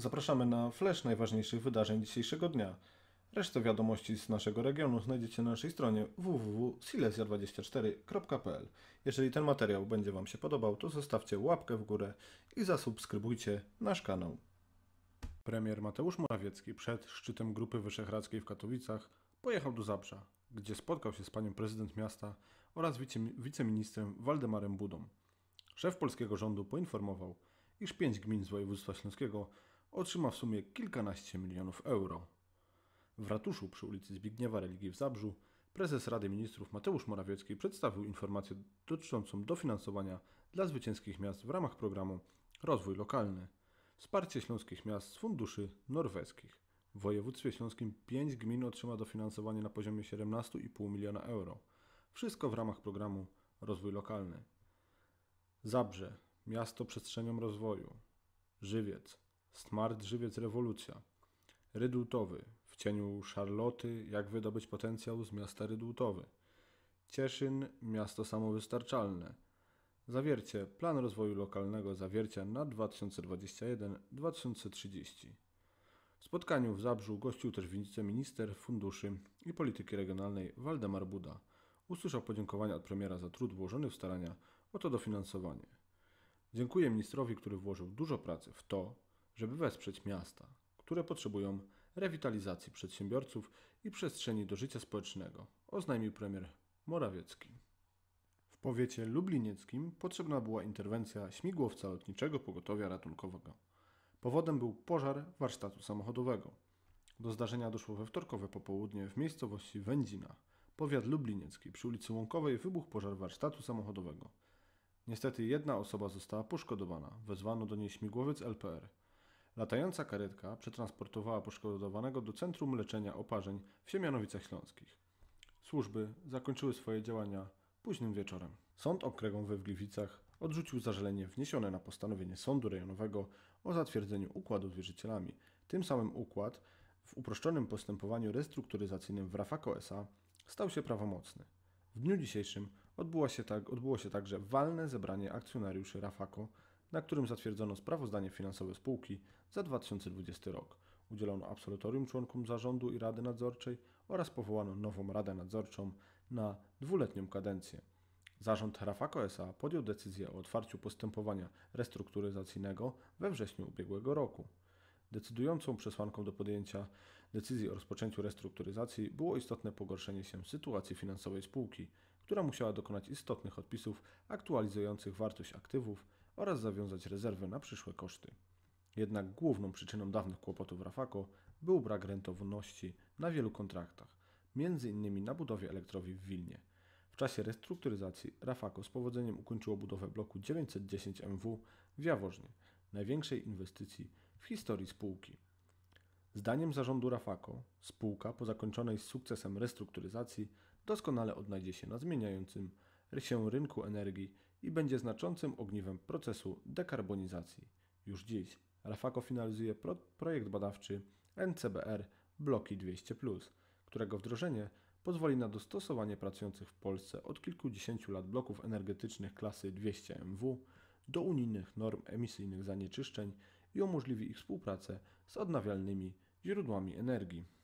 Zapraszamy na flash najważniejszych wydarzeń dzisiejszego dnia. Resztę wiadomości z naszego regionu znajdziecie na naszej stronie www.silesia24.pl. Jeżeli ten materiał będzie Wam się podobał, to zostawcie łapkę w górę i zasubskrybujcie nasz kanał. Premier Mateusz Morawiecki przed szczytem Grupy Wyszehradzkiej w Katowicach pojechał do Zabrza, gdzie spotkał się z panią prezydent miasta oraz wice wiceministrem Waldemarem Budą. Szef polskiego rządu poinformował, iż pięć gmin z województwa śląskiego otrzyma w sumie kilkanaście milionów euro. W ratuszu przy ulicy Zbigniewa Religii w Zabrzu prezes Rady Ministrów Mateusz Morawiecki przedstawił informację dotyczącą dofinansowania dla zwycięskich miast w ramach programu Rozwój Lokalny. Wsparcie śląskich miast z funduszy norweskich. W województwie śląskim 5 gmin otrzyma dofinansowanie na poziomie 17,5 miliona euro. Wszystko w ramach programu Rozwój Lokalny. Zabrze, miasto przestrzenią rozwoju. Żywiec, Smart żywiec rewolucja. Rydultowy. W cieniu Szarloty. Jak wydobyć potencjał z miasta Rydultowy. Cieszyn. Miasto samowystarczalne. Zawiercie. Plan rozwoju lokalnego zawiercia na 2021-2030. W spotkaniu w Zabrzu gościł też wiceminister funduszy i polityki regionalnej Waldemar Buda. Usłyszał podziękowania od premiera za trud włożony w starania o to dofinansowanie. Dziękuję ministrowi, który włożył dużo pracy w to, żeby wesprzeć miasta, które potrzebują rewitalizacji przedsiębiorców i przestrzeni do życia społecznego, oznajmił premier Morawiecki. W powiecie lublinieckim potrzebna była interwencja śmigłowca lotniczego pogotowia ratunkowego. Powodem był pożar warsztatu samochodowego. Do zdarzenia doszło we wtorkowe popołudnie w miejscowości Wędzina, powiat lubliniecki. Przy ulicy Łąkowej wybuchł pożar warsztatu samochodowego. Niestety jedna osoba została poszkodowana. Wezwano do niej śmigłowiec LPR. Latająca karetka przetransportowała poszkodowanego do Centrum Leczenia Oparzeń w Siemianowicach Śląskich. Służby zakończyły swoje działania późnym wieczorem. Sąd okręgowy w Gliwicach odrzucił zażalenie wniesione na postanowienie sądu rejonowego o zatwierdzeniu układu z wierzycielami. Tym samym układ w uproszczonym postępowaniu restrukturyzacyjnym w Rafako S.A. stał się prawomocny. W dniu dzisiejszym odbyło się, tak, odbyło się także walne zebranie akcjonariuszy Rafako na którym zatwierdzono sprawozdanie finansowe spółki za 2020 rok. Udzielono absolutorium członkom zarządu i rady nadzorczej oraz powołano nową radę nadzorczą na dwuletnią kadencję. Zarząd Rafako SA podjął decyzję o otwarciu postępowania restrukturyzacyjnego we wrześniu ubiegłego roku. Decydującą przesłanką do podjęcia decyzji o rozpoczęciu restrukturyzacji było istotne pogorszenie się sytuacji finansowej spółki, która musiała dokonać istotnych odpisów aktualizujących wartość aktywów oraz zawiązać rezerwy na przyszłe koszty. Jednak główną przyczyną dawnych kłopotów Rafako był brak rentowności na wielu kontraktach, m.in. na budowie elektrowni w Wilnie. W czasie restrukturyzacji Rafako z powodzeniem ukończyło budowę bloku 910 MW w Jaworznie, największej inwestycji w historii spółki. Zdaniem zarządu Rafako, spółka po zakończonej z sukcesem restrukturyzacji doskonale odnajdzie się na zmieniającym się rynku energii i będzie znaczącym ogniwem procesu dekarbonizacji. Już dziś Rafako finalizuje pro projekt badawczy NCBR Bloki 200+, którego wdrożenie pozwoli na dostosowanie pracujących w Polsce od kilkudziesięciu lat bloków energetycznych klasy 200 MW do unijnych norm emisyjnych zanieczyszczeń i umożliwi ich współpracę z odnawialnymi źródłami energii.